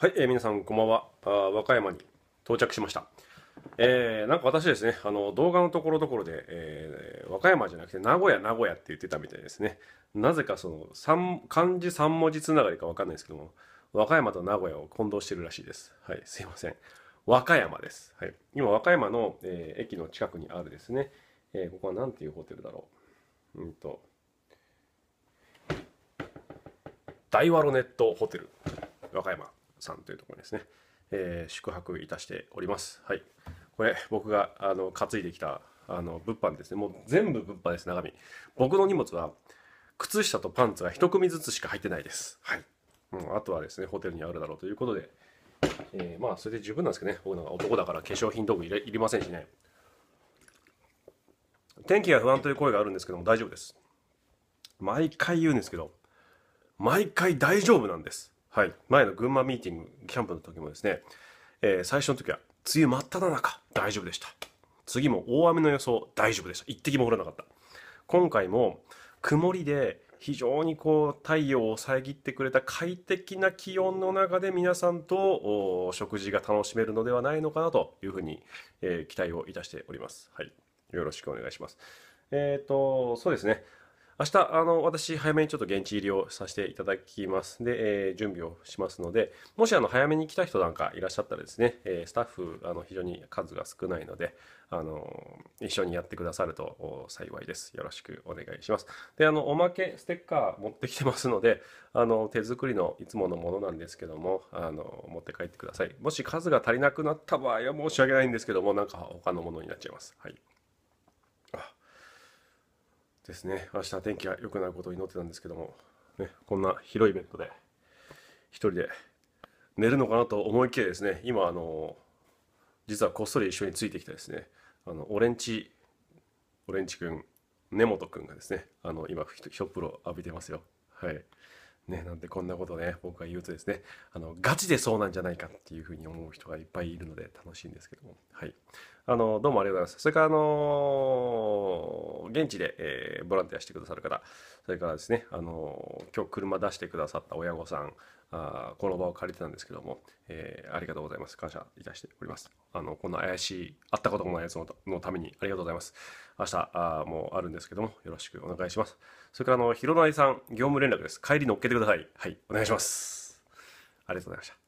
はい、えー、皆さんこんばんはあ。和歌山に到着しました。えー、なんか私ですね、あの動画のところどころで、えー、和歌山じゃなくて名古屋、名古屋って言ってたみたいですね。なぜかその漢字3文字つながりかわかんないですけども、和歌山と名古屋を混同してるらしいです。はい、すいません。和歌山です。はい、今、和歌山の、えー、駅の近くにあるですね、えー、ここは何ていうホテルだろう。うんと、大和ロネットホテル、和歌山。さんというところですね、えー、宿泊いたしております。はい。これ、僕が、あの、担いできた、あの、物販ですね。もう全部物販です、中身。僕の荷物は、靴下とパンツが1組ずつしか入ってないです。はい。うん、あとはですね、ホテルにあるだろうということで、えー、まあ、それで十分なんですけどね。僕なんか男だから化粧品道具いれいりませんしね。天気が不安という声があるんですけども、大丈夫です。毎回言うんですけど、毎回大丈夫なんです。はい、前の群馬ミーティング、キャンプの時もですね、えー、最初の時は、梅雨真っ只中、大丈夫でした。次も大雨の予想、大丈夫でした。一滴も降らなかった。今回も、曇りで、非常にこう太陽を遮ってくれた快適な気温の中で皆さんと食事が楽しめるのではないのかなというふうに、えー、期待をいたしております。はい、よろしくお願いします。えっ、ー、とそうですね。明日、あの、私、早めにちょっと現地入りをさせていただきます。で、えー、準備をしますので、もし、あの、早めに来た人なんかいらっしゃったらですね、えスタッフ、あの、非常に数が少ないので、あの、一緒にやってくださると幸いです。よろしくお願いします。で、あの、おまけ、ステッカー持ってきてますので、あの、手作りのいつものものなんですけども、あの、持って帰ってください。もし数が足りなくなった場合は申し訳ないんですけども、なんか他のものになっちゃいます。はい。ですね明日天気が良くなることを祈ってたんですけども、ね、こんな広いイベントで1人で寝るのかなと思いきやですね今あの実はこっそり一緒についてきたですねあのオレンジオレンジくん根本くんがですねあの今ひょっぷろ浴びてますよはいねなんでこんなことね僕が言うとですねあのガチでそうなんじゃないかっていうふうに思う人がいっぱいいるので楽しいんですけどもはいあのどうもありがとうございますそれからあのー現地で、えー、ボランティアしてくださる方それからですね、あの今日車出してくださった親御さんあこの場を借りてたんですけども、えー、ありがとうございます。感謝いたしております。あの、こんな怪しい、会ったこともないやつのためにありがとうございます。明日あもあるんですけども、よろしくお願いします。それから、あの、ひろいさん、業務連絡です。帰り乗っけてください。はい、お願いします。ありがとうございました。